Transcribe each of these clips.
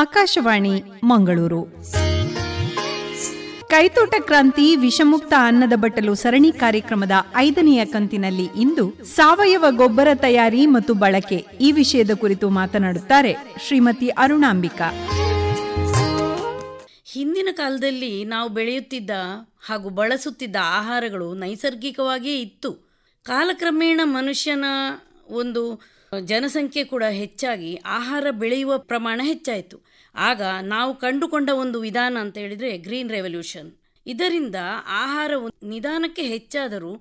ಆಕಾಶವಾಣಿ ಮಂಗಳೂರು ಕೈತೋಟ ಕ್ರಾಂತಿ ವಿಷಮುಕ್ತ ಅನ್ನದ ಬಟ್ಟಲು ಸರಣಿ ಕಾರ್ಯಕ್ರಮದ ಐದನೆಯ ಕಂತಿನಲ್ಲಿ ಇಂದು ಸಾವಯವ ಗೊಬ್ಬರ ತಯಾರಿ ಮತ್ತು ಬಳಕೆ ಈ ವಿಷಯದ ಕುರಿತು ಮಾತನಾಡುತ್ತಾರೆ ಶ್ರೀಮತಿ ಅರುಣಾಂಬಿಕಾ ಹಿಂದಿನ ಕಾಲದಲ್ಲಿ ನಾವು ಬೆಳೆಯುತ್ತಿದ್ದ ಹಾಗೂ ಬಳಸುತ್ತಿದ್ದ ಆಹಾರಗಳು ನೈಸರ್ಗಿಕವಾಗಿಯೇ ಇತ್ತು ಕಾಲಕ್ರಮೇಣ ಮನುಷ್ಯನ ಒಂದು ಜನಸಂಖ್ಯೆ ಕೂಡ ಹೆಚ್ಚಾಗಿ ಆಹಾರ ಬೆಳೆಯುವ ಪ್ರಮಾಣ ಹೆಚ್ಚಾಯಿತು ಆಗ ನಾವು ಕಂಡುಕೊಂಡ ಒಂದು ವಿಧಾನ ಅಂತ ಹೇಳಿದರೆ ಗ್ರೀನ್ ರೆವಲ್ಯೂಷನ್ ಇದರಿಂದ ಆಹಾರವು ನಿಧಾನಕ್ಕೆ ಹೆಚ್ಚಾದರೂ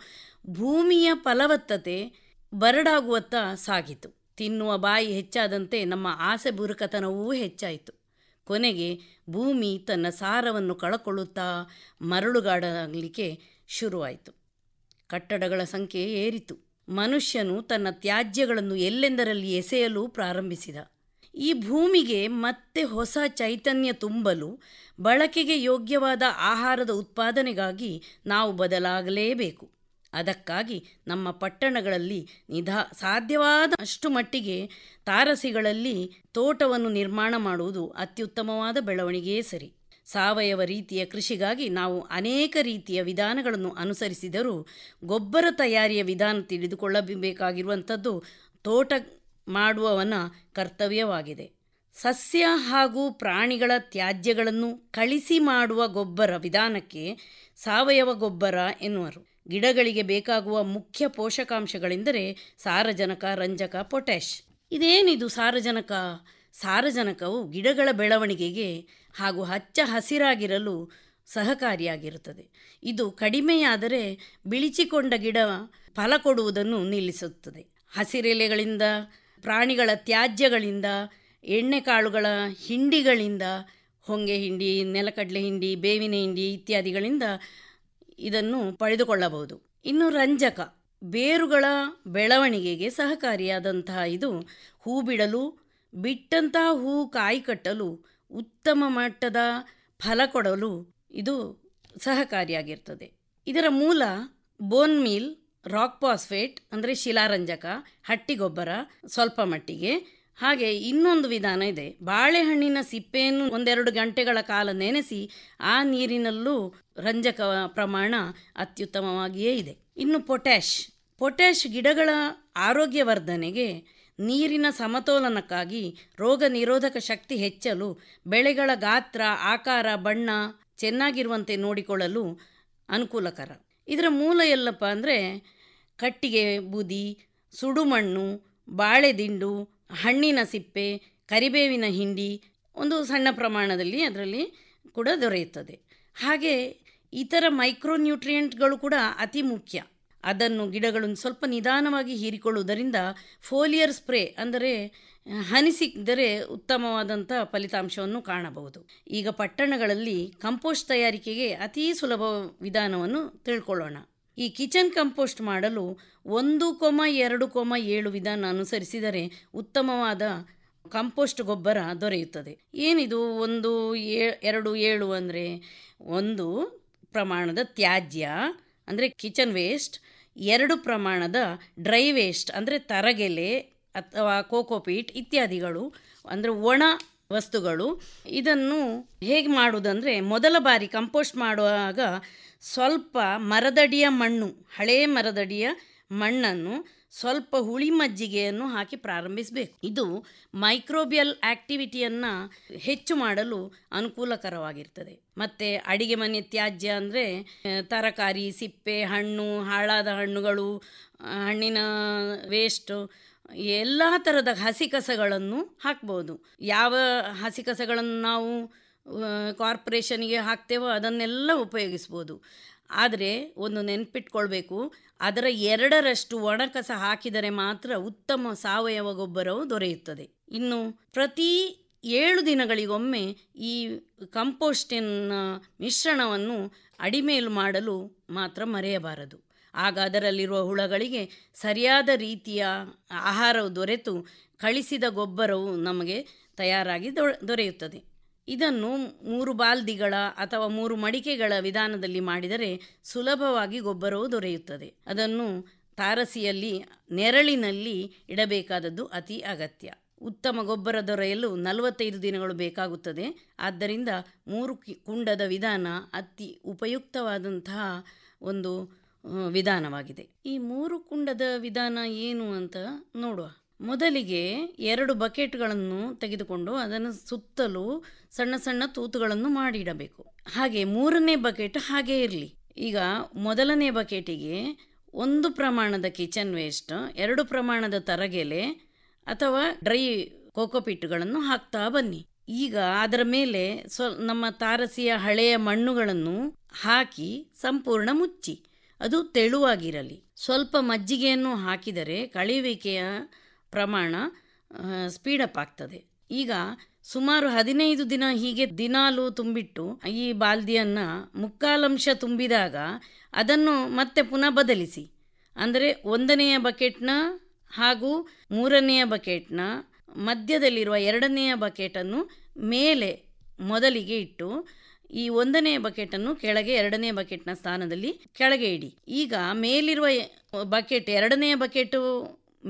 ಭೂಮಿಯ ಫಲವತ್ತತೆ ಬರಡಾಗುವತ್ತ ಸಾಗಿತು ತಿನ್ನುವ ಬಾಯಿ ಹೆಚ್ಚಾದಂತೆ ನಮ್ಮ ಆಸೆ ಬುರುಕತನವೂ ಹೆಚ್ಚಾಯಿತು ಕೊನೆಗೆ ಭೂಮಿ ತನ್ನ ಸಾರವನ್ನು ಕಳಕೊಳ್ಳುತ್ತಾ ಮರಳುಗಾಡಾಗಲಿಕ್ಕೆ ಶುರುವಾಯಿತು ಕಟ್ಟಡಗಳ ಸಂಖ್ಯೆ ಏರಿತು ಮನುಷ್ಯನು ತನ್ನ ತ್ಯಾಜ್ಯಗಳನ್ನು ಎಲ್ಲೆಂದರಲ್ಲಿ ಎಸೆಯಲು ಪ್ರಾರಂಭಿಸಿದ ಈ ಭೂಮಿಗೆ ಮತ್ತೆ ಹೊಸ ಚೈತನ್ಯ ತುಂಬಲು ಬಳಕೆಗೆ ಯೋಗ್ಯವಾದ ಆಹಾರದ ಉತ್ಪಾದನೆಗಾಗಿ ನಾವು ಬದಲಾಗಲೇಬೇಕು ಅದಕ್ಕಾಗಿ ನಮ್ಮ ಪಟ್ಟಣಗಳಲ್ಲಿ ನಿಧಾ ಸಾಧ್ಯವಾದ ಅಷ್ಟು ಮಟ್ಟಿಗೆ ತಾರಸಿಗಳಲ್ಲಿ ತೋಟವನ್ನು ನಿರ್ಮಾಣ ಮಾಡುವುದು ಅತ್ಯುತ್ತಮವಾದ ಬೆಳವಣಿಗೆಯೇ ಸರಿ ಸಾವಯವ ರೀತಿಯ ಕೃಷಿಗಾಗಿ ನಾವು ಅನೇಕ ರೀತಿಯ ವಿಧಾನಗಳನ್ನು ಅನುಸರಿಸಿದರೂ ಗೊಬ್ಬರ ತಯಾರಿಯ ವಿಧಾನ ತಿಳಿದುಕೊಳ್ಳಬೇಕಾಗಿರುವಂಥದ್ದು ತೋಟ ಮಾಡುವವನ ಕರ್ತವ್ಯವಾಗಿದೆ ಸಸ್ಯ ಹಾಗೂ ಪ್ರಾಣಿಗಳ ತ್ಯಾಜ್ಯಗಳನ್ನು ಕಳಿಸಿ ಮಾಡುವ ಗೊಬ್ಬರ ವಿಧಾನಕ್ಕೆ ಸಾವಯವ ಗೊಬ್ಬರ ಎನ್ನುವರು ಗಿಡಗಳಿಗೆ ಬೇಕಾಗುವ ಮುಖ್ಯ ಪೋಷಕಾಂಶಗಳೆಂದರೆ ಸಾರಜನಕ ರಂಜಕ ಪೊಟ್ಯಾಶ್ ಇದೇನಿದು ಸಾರಜನಕ ಸಾರಜನಕವು ಗಿಡಗಳ ಬೆಳವಣಿಗೆಗೆ ಹಾಗೂ ಹಚ್ಚ ಹಸಿರಾಗಿರಲು ಸಹಕಾರಿಯಾಗಿರುತ್ತದೆ ಇದು ಕಡಿಮೆಯಾದರೆ ಬಿಳಿಚಿಕೊಂಡ ಗಿಡ ಫಲ ಕೊಡುವುದನ್ನು ನಿಲ್ಲಿಸುತ್ತದೆ ಹಸಿರೆಲೆಗಳಿಂದ ಪ್ರಾಣಿಗಳ ತ್ಯಾಜ್ಯಗಳಿಂದ ಎಣ್ಣೆಕಾಳುಗಳ ಹಿಂಡಿಗಳಿಂದ ಹೊಂಗೆ ಹಿಂಡಿ ನೆಲಕಡಲೆ ಹಿಂಡಿ ಬೇವಿನ ಹಿಂಡಿ ಇತ್ಯಾದಿಗಳಿಂದ ಇದನ್ನು ಪಡೆದುಕೊಳ್ಳಬಹುದು ಇನ್ನು ರಂಜಕ ಬೇರುಗಳ ಬೆಳವಣಿಗೆಗೆ ಸಹಕಾರಿಯಾದಂತಹ ಇದು ಹೂ ಬಿಡಲು ಬಿಟ್ಟಂತಹ ಹೂ ಕಾಯಿ ಕಟ್ಟಲು ಉತ್ತಮ ಮಟ್ಟದ ಫಲ ಕೊಡಲು ಇದು ಸಹಕಾರಿಯಾಗಿರ್ತದೆ ಇದರ ಮೂಲ ಬೋನ್ ಮೀಲ್ ರಾಕ್ ಪಾಸ್ಫೇಟ್ ಅಂದರೆ ಶಿಲಾರಂಜಕ ಹಟ್ಟಿಗೊಬ್ಬರ ಸ್ವಲ್ಪ ಮಟ್ಟಿಗೆ ಹಾಗೆ ಇನ್ನೊಂದು ವಿಧಾನ ಇದೆ ಬಾಳೆಹಣ್ಣಿನ ಸಿಪ್ಪೆಯನ್ನು ಒಂದೆರಡು ಗಂಟೆಗಳ ಕಾಲ ನೆನೆಸಿ ಆ ನೀರಿನಲ್ಲೂ ರಂಜಕ ಪ್ರಮಾಣ ಅತ್ಯುತ್ತಮವಾಗಿಯೇ ಇದೆ ಇನ್ನು ಪೊಟ್ಯಾಶ್ ಪೊಟ್ಯಾಶ್ ಗಿಡಗಳ ಆರೋಗ್ಯವರ್ಧನೆಗೆ ನೀರಿನ ಸಮತೋಲನಕ್ಕಾಗಿ ರೋಗ ನಿರೋಧಕ ಶಕ್ತಿ ಹೆಚ್ಚಲು ಬೆಳೆಗಳ ಗಾತ್ರ ಆಕಾರ ಬಣ್ಣ ಚೆನ್ನಾಗಿರುವಂತೆ ನೋಡಿಕೊಳ್ಳಲು ಅನುಕೂಲಕರ ಇದರ ಮೂಲ ಎಲ್ಲಪ್ಪ ಅಂದರೆ ಕಟ್ಟಿಗೆ ಬುದಿ ಸುಡುಮಣ್ಣು ಬಾಳೆದಿಂಡು ಹಣ್ಣಿನ ಸಿಪ್ಪೆ ಕರಿಬೇವಿನ ಹಿಂಡಿ ಒಂದು ಸಣ್ಣ ಪ್ರಮಾಣದಲ್ಲಿ ಅದರಲ್ಲಿ ಕೂಡ ದೊರೆಯುತ್ತದೆ ಹಾಗೆ ಇತರ ಮೈಕ್ರೋನ್ಯೂಟ್ರಿಯೆಂಟ್ಗಳು ಕೂಡ ಅತಿ ಮುಖ್ಯ ಅದನ್ನು ಗಿಡಗಳನ್ನು ಸ್ವಲ್ಪ ನಿಧಾನವಾಗಿ ಹೀರಿಕೊಳ್ಳುವುದರಿಂದ ಫೋಲಿಯರ್ ಸ್ಪ್ರೇ ಅಂದರೆ ಹನಿಸಿದರೆ ಉತ್ತಮವಾದಂಥ ಫಲಿತಾಂಶವನ್ನು ಕಾಣಬಹುದು ಈಗ ಪಟ್ಟಣಗಳಲ್ಲಿ ಕಂಪೋಸ್ಟ್ ತಯಾರಿಕೆಗೆ ಅತೀ ಸುಲಭ ವಿಧಾನವನ್ನು ತಿಳ್ಕೊಳ್ಳೋಣ ಈ ಕಿಚನ್ ಕಂಪೋಸ್ಟ್ ಮಾಡಲು ಒಂದು ಕೊಮ ಎರಡು ಕೊಮ ಏಳು ವಿಧಾನ ಅನುಸರಿಸಿದರೆ ಉತ್ತಮವಾದ ಕಂಪೋಸ್ಟ್ ಗೊಬ್ಬರ ದೊರೆಯುತ್ತದೆ ಏನಿದು ಒಂದು ಏ ಎರಡು ಏಳು ಅಂದರೆ ಒಂದು ಪ್ರಮಾಣದ ತ್ಯಾಜ್ಯ ಅಂದರೆ ಕಿಚನ್ ವೇಸ್ಟ್ ಎರಡು ಪ್ರಮಾಣದ ಡ್ರೈ ವೇಸ್ಟ್ ಅಂದರೆ ತರಗೆಲೆ ಅಥವಾ ಕೋಕೋಪೀಟ್ ಇತ್ಯಾದಿಗಳು ಅಂದರೆ ಒಣ ವಸ್ತುಗಳು ಇದನ್ನು ಹೇಗೆ ಮಾಡುವುದಂದರೆ ಮೊದಲ ಬಾರಿ ಕಂಪೋಸ್ಟ್ ಮಾಡುವಾಗ ಸ್ವಲ್ಪ ಮರದಡಿಯ ಮಣ್ಣು ಹಳೆಯ ಮರದಡಿಯ ಮಣ್ಣನ್ನು ಸ್ವಲ್ಪ ಹುಳಿ ಮಜ್ಜಿಗೆಯನ್ನು ಹಾಕಿ ಪ್ರಾರಂಭಿಸಬೇಕು ಇದು ಮೈಕ್ರೋಬಿಯಲ್ ಆಕ್ಟಿವಿಟಿಯನ್ನು ಹೆಚ್ಚು ಮಾಡಲು ಅನುಕೂಲಕರವಾಗಿರ್ತದೆ ಮತ್ತು ಅಡಿಗೆ ಮನೆ ತ್ಯಾಜ್ಯ ಅಂದರೆ ತರಕಾರಿ ಸಿಪ್ಪೆ ಹಣ್ಣು ಹಾಳಾದ ಹಣ್ಣುಗಳು ಹಣ್ಣಿನ ವೇಸ್ಟು ಎಲ್ಲ ಥರದ ಹಸಿ ಕಸಗಳನ್ನು ಹಾಕ್ಬೋದು ಯಾವ ಹಸಿ ಕಸಗಳನ್ನು ನಾವು ಕಾರ್ಪೊರೇಷನ್ಗೆ ಹಾಕ್ತೇವೋ ಅದನ್ನೆಲ್ಲ ಉಪಯೋಗಿಸ್ಬೋದು ಆದರೆ ಒಂದು ನೆನಪಿಟ್ಕೊಳ್ಬೇಕು ಅದರ ಎರಡರಷ್ಟು ಒಣಕಸ ಹಾಕಿದರೆ ಮಾತ್ರ ಉತ್ತಮ ಸಾವಯವ ಗೊಬ್ಬರವು ದೊರೆಯುತ್ತದೆ ಇನ್ನು ಪ್ರತಿ ಏಳು ದಿನಗಳಿಗೊಮ್ಮೆ ಈ ಕಂಪೋಸ್ಟಿನ ಮಿಶ್ರಣವನ್ನು ಅಡಿಮೇಲು ಮಾಡಲು ಮಾತ್ರ ಮರೆಯಬಾರದು ಆಗ ಅದರಲ್ಲಿರುವ ಹುಳಗಳಿಗೆ ಸರಿಯಾದ ರೀತಿಯ ಆಹಾರವು ದೊರೆತು ಕಳಿಸಿದ ಗೊಬ್ಬರವು ನಮಗೆ ತಯಾರಾಗಿ ದೊರೆಯುತ್ತದೆ ಇದನ್ನು ಮೂರು ಬಾಲ್ದಿಗಳ ಅಥವಾ ಮೂರು ಮಡಿಕೆಗಳ ವಿಧಾನದಲ್ಲಿ ಮಾಡಿದರೆ ಸುಲಭವಾಗಿ ಗೊಬ್ಬರವು ದೊರೆಯುತ್ತದೆ ಅದನ್ನು ತಾರಸಿಯಲ್ಲಿ ನೆರಳಿನಲ್ಲಿ ಇಡಬೇಕಾದದ್ದು ಅತಿ ಅಗತ್ಯ ಉತ್ತಮ ಗೊಬ್ಬರ ದೊರೆಯಲು ನಲವತ್ತೈದು ದಿನಗಳು ಬೇಕಾಗುತ್ತದೆ ಆದ್ದರಿಂದ ಮೂರು ಕುಂಡದ ವಿಧಾನ ಅತಿ ಉಪಯುಕ್ತವಾದಂತಹ ಒಂದು ವಿಧಾನವಾಗಿದೆ ಈ ಮೂರು ಕುಂಡದ ವಿಧಾನ ಏನು ಅಂತ ನೋಡುವ ಮೊದಲಿಗೆ ಎರಡು ಬಕೆಟ್ಗಳನ್ನು ತೆಗೆದುಕೊಂಡು ಅದನ್ನು ಸುತ್ತಲೂ ಸಣ್ಣ ಸಣ್ಣ ತೂತುಗಳನ್ನು ಮಾಡಿಡಬೇಕು ಹಾಗೆ ಮೂರನೇ ಬಕೆಟ್ ಹಾಗೆ ಇರಲಿ ಈಗ ಮೊದಲನೇ ಬಕೆಟಿಗೆ ಒಂದು ಪ್ರಮಾಣದ ಕಿಚನ್ ವೇಸ್ಟ್ ಎರಡು ಪ್ರಮಾಣದ ತರಗೆಲೆ ಅಥವಾ ಡ್ರೈ ಕೋಕೋಪಿಟ್ಗಳನ್ನು ಹಾಕ್ತಾ ಬನ್ನಿ ಈಗ ಅದರ ಮೇಲೆ ಸ್ವ ನಮ್ಮ ತಾರಸಿಯ ಹಳೆಯ ಮಣ್ಣುಗಳನ್ನು ಹಾಕಿ ಸಂಪೂರ್ಣ ಮುಚ್ಚಿ ಅದು ತೆಳುವಾಗಿರಲಿ ಸ್ವಲ್ಪ ಮಜ್ಜಿಗೆಯನ್ನು ಹಾಕಿದರೆ ಕಳೆಯುವಿಕೆಯ ಪ್ರಮಾಣ ಸ್ಪೀಡಪ್ ಆಗ್ತದೆ ಈಗ ಸುಮಾರು ಹದಿನೈದು ದಿನ ಹೀಗೆ ದಿನಾಲು ತುಂಬಿಟ್ಟು ಈ ಬಾಲ್ದಿಯನ್ನು ಮುಕ್ಕಾಲಂಶ ತುಂಬಿದಾಗ ಅದನ್ನು ಮತ್ತೆ ಪುನಃ ಬದಲಿಸಿ ಅಂದರೆ ಒಂದನೆಯ ಬಕೆಟ್ನ ಹಾಗೂ ಮೂರನೆಯ ಬಕೆಟ್ನ ಮಧ್ಯದಲ್ಲಿರುವ ಎರಡನೆಯ ಬಕೆಟನ್ನು ಮೇಲೆ ಮೊದಲಿಗೆ ಇಟ್ಟು ಈ ಒಂದನೆಯ ಬಕೆಟನ್ನು ಕೆಳಗೆ ಎರಡನೇ ಬಕೆಟ್ನ ಸ್ಥಾನದಲ್ಲಿ ಕೆಳಗೆ ಇಡಿ ಈಗ ಮೇಲಿರುವ ಬಕೆಟ್ ಎರಡನೆಯ ಬಕೆಟು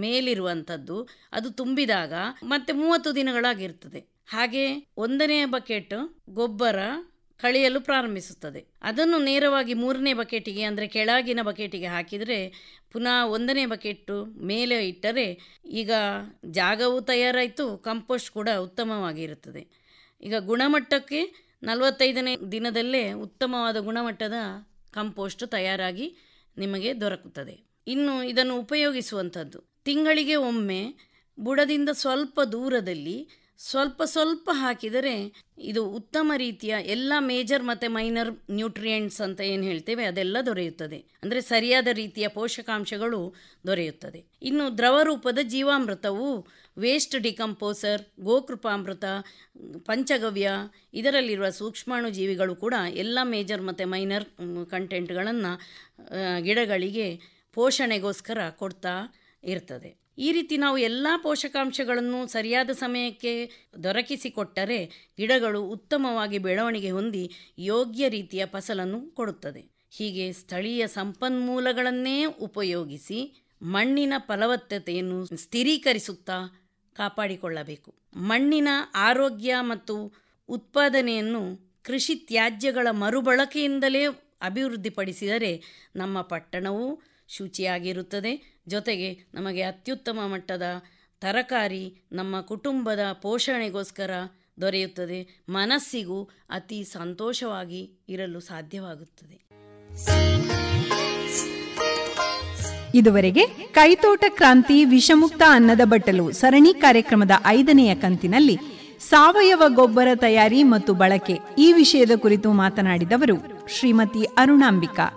ಮೇಲಿರುವಂಥದ್ದು ಅದು ತುಂಬಿದಾಗ ಮತ್ತೆ ಮೂವತ್ತು ದಿನಗಳಾಗಿರ್ತದೆ ಹಾಗೆ ಒಂದನೇ ಬಕೆಟ್ ಗೊಬ್ಬರ ಕಳೆಯಲು ಪ್ರಾರಂಭಿಸುತ್ತದೆ ಅದನ್ನು ನೇರವಾಗಿ ಮೂರನೇ ಬಕೆಟಿಗೆ ಅಂದರೆ ಕೆಳಗಿನ ಬಕೆಟಿಗೆ ಹಾಕಿದರೆ ಪುನಃ ಒಂದನೇ ಬಕೆಟ್ಟು ಮೇಲೆ ಇಟ್ಟರೆ ಈಗ ಜಾಗವೂ ತಯಾರಾಯಿತು ಕಂಪೋಸ್ಟ್ ಕೂಡ ಉತ್ತಮವಾಗಿರುತ್ತದೆ ಈಗ ಗುಣಮಟ್ಟಕ್ಕೆ ನಲವತ್ತೈದನೇ ದಿನದಲ್ಲೇ ಉತ್ತಮವಾದ ಗುಣಮಟ್ಟದ ಕಂಪೋಸ್ಟ್ ತಯಾರಾಗಿ ನಿಮಗೆ ದೊರಕುತ್ತದೆ ಇನ್ನು ಇದನ್ನು ಉಪಯೋಗಿಸುವಂಥದ್ದು ತಿಂಗಳಿಗೆ ಒಮ್ಮೆ ಬುಡದಿಂದ ಸ್ವಲ್ಪ ದೂರದಲ್ಲಿ ಸ್ವಲ್ಪ ಸ್ವಲ್ಪ ಹಾಕಿದರೆ ಇದು ಉತ್ತಮ ರೀತಿಯ ಎಲ್ಲ ಮೇಜರ್ ಮತ್ತು ಮೈನರ್ ನ್ಯೂಟ್ರಿಯೆಂಟ್ಸ್ ಅಂತ ಏನು ಹೇಳ್ತೇವೆ ಅದೆಲ್ಲ ದೊರೆಯುತ್ತದೆ ಅಂದರೆ ಸರಿಯಾದ ರೀತಿಯ ಪೋಷಕಾಂಶಗಳು ದೊರೆಯುತ್ತದೆ ಇನ್ನು ದ್ರವ ರೂಪದ ಜೀವಾಮೃತವು ವೇಸ್ಟ್ ಡಿಕಂಪೋಸರ್ ಗೋಕೃಪಾಮೃತ ಪಂಚಗವ್ಯ ಇದರಲ್ಲಿರುವ ಸೂಕ್ಷ್ಮಾಣು ಜೀವಿಗಳು ಕೂಡ ಎಲ್ಲ ಮೇಜರ್ ಮತ್ತು ಮೈನರ್ ಕಂಟೆಂಟ್ಗಳನ್ನು ಗಿಡಗಳಿಗೆ ಪೋಷಣೆಗೋಸ್ಕರ ಕೊಡ್ತಾ ಇರ್ತದೆ ಈ ರೀತಿ ನಾವು ಎಲ್ಲ ಪೋಷಕಾಂಶಗಳನ್ನು ಸರಿಯಾದ ಸಮಯಕ್ಕೆ ದೊರಕಿಸಿಕೊಟ್ಟರೆ ಗಿಡಗಳು ಉತ್ತಮವಾಗಿ ಬೆಳವಣಿಗೆ ಹೊಂದಿ ಯೋಗ್ಯ ರೀತಿಯ ಫಸಲನ್ನು ಕೊಡುತ್ತದೆ ಹೀಗೆ ಸ್ಥಳೀಯ ಸಂಪನ್ಮೂಲಗಳನ್ನೇ ಉಪಯೋಗಿಸಿ ಮಣ್ಣಿನ ಫಲವತ್ತತೆಯನ್ನು ಸ್ಥಿರೀಕರಿಸುತ್ತಾ ಕಾಪಾಡಿಕೊಳ್ಳಬೇಕು ಮಣ್ಣಿನ ಆರೋಗ್ಯ ಮತ್ತು ಉತ್ಪಾದನೆಯನ್ನು ಕೃಷಿ ತ್ಯಾಜ್ಯಗಳ ಮರುಬಳಕೆಯಿಂದಲೇ ಅಭಿವೃದ್ಧಿಪಡಿಸಿದರೆ ನಮ್ಮ ಪಟ್ಟಣವು ಶುಚಿಯಾಗಿರುತ್ತದೆ ಜೊತೆಗೆ ನಮಗೆ ಅತ್ಯುತ್ತಮ ಮಟ್ಟದ ತರಕಾರಿ ನಮ್ಮ ಕುಟುಂಬದ ಪೋಷಣೆಗೋಸ್ಕರ ದೊರೆಯುತ್ತದೆ ಮನಸ್ಸಿಗೂ ಅತಿ ಸಂತೋಷವಾಗಿ ಇರಲು ಸಾಧ್ಯವಾಗುತ್ತದೆ ಇದುವರೆಗೆ ಕೈತೋಟ ಕ್ರಾಂತಿ ವಿಷಮುಕ್ತ ಅನ್ನದ ಬಟ್ಟಲು ಸರಣಿ ಕಾರ್ಯಕ್ರಮದ ಐದನೆಯ ಕಂತಿನಲ್ಲಿ ಸಾವಯವ ಗೊಬ್ಬರ ತಯಾರಿ ಮತ್ತು ಬಳಕೆ ಈ ವಿಷಯದ ಕುರಿತು ಮಾತನಾಡಿದವರು ಶ್ರೀಮತಿ ಅರುಣಾಂಬಿಕಾ